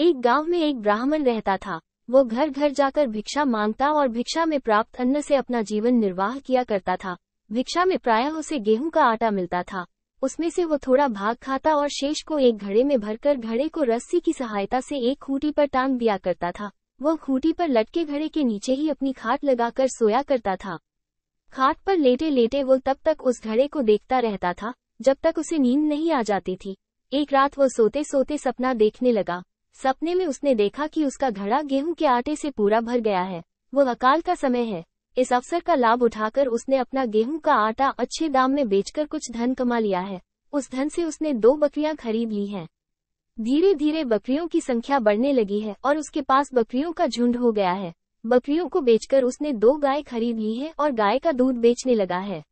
एक गांव में एक ब्राह्मण रहता था वो घर घर जाकर भिक्षा मांगता और भिक्षा में प्राप्त अन्न से अपना जीवन निर्वाह किया करता था भिक्षा में प्रायः उसे गेहूं का आटा मिलता था उसमें से वो थोड़ा भाग खाता और शेष को एक घड़े में भरकर घड़े को रस्सी की सहायता से एक खूंटी पर टांग दिया करता था वो खूंटी पर लटके घड़े के नीचे ही अपनी खाट लगाकर सोया करता था खाट पर लेटे लेटे वो तब तक उस घड़े को देखता रहता था जब तक उसे नींद नहीं आ जाती थी एक रात वो सोते सोते सपना देखने लगा सपने में उसने देखा कि उसका घड़ा गेहूं के आटे से पूरा भर गया है वो अकाल का समय है इस अवसर का लाभ उठाकर उसने अपना गेहूं का आटा अच्छे दाम में बेचकर कुछ धन कमा लिया है उस धन से उसने दो बकरियां खरीद ली हैं। धीरे धीरे बकरियों की संख्या बढ़ने लगी है और उसके पास बकरियों का झुंड हो गया है बकरियों को बेचकर उसने दो गाय खरीद ली है और गाय का दूध बेचने लगा है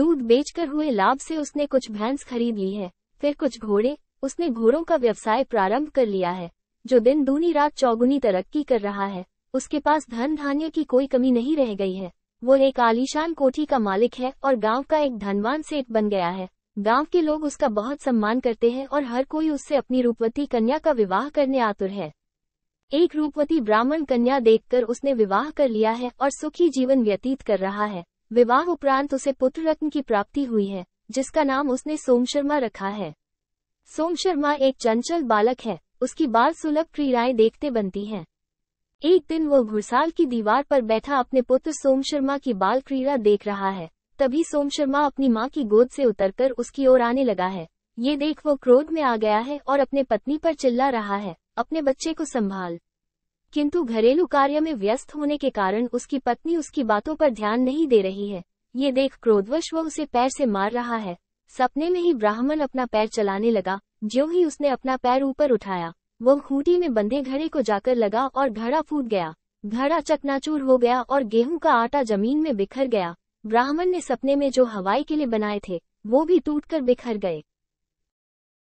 दूध बेचकर हुए लाभ से उसने कुछ भैंस खरीद ली है फिर कुछ घोड़े उसने घोड़ों का व्यवसाय प्रारंभ कर लिया है जो दिन दूनी रात चौगुनी तरक्की कर रहा है उसके पास धन धान्य की कोई कमी नहीं रह गई है वो एक आलीशान कोठी का मालिक है और गांव का एक धनवान सेठ बन गया है गांव के लोग उसका बहुत सम्मान करते हैं और हर कोई उससे अपनी रूपवती कन्या का विवाह करने आतुर है एक रूपवती ब्राह्मण कन्या देखकर उसने विवाह कर लिया है और सुखी जीवन व्यतीत कर रहा है विवाह उपरांत उसे पुत्र रत्न की प्राप्ति हुई है जिसका नाम उसने सोम शर्मा रखा है सोम शर्मा एक चंचल बालक है उसकी बाल सुलभ क्रीड़ाएं देखते बनती हैं। एक दिन वो घुड़साल की दीवार पर बैठा अपने पुत्र सोम शर्मा की बाल क्रीड़ा देख रहा है तभी सोम शर्मा अपनी माँ की गोद से उतरकर उसकी ओर आने लगा है ये देख वो क्रोध में आ गया है और अपने पत्नी पर चिल्ला रहा है अपने बच्चे को संभाल किंतु घरेलू कार्य में व्यस्त होने के कारण उसकी पत्नी उसकी बातों पर ध्यान नहीं दे रही है ये देख क्रोधवश वह उसे पैर से मार रहा है सपने में ही ब्राह्मण अपना पैर चलाने लगा जो ही उसने अपना पैर ऊपर उठाया वो खूटी में बंधे घड़े को जाकर लगा और घड़ा फूट गया घड़ा चकनाचूर हो गया और गेहूं का आटा जमीन में बिखर गया ब्राह्मण ने सपने में जो हवाई के लिए बनाए थे वो भी टूटकर बिखर गए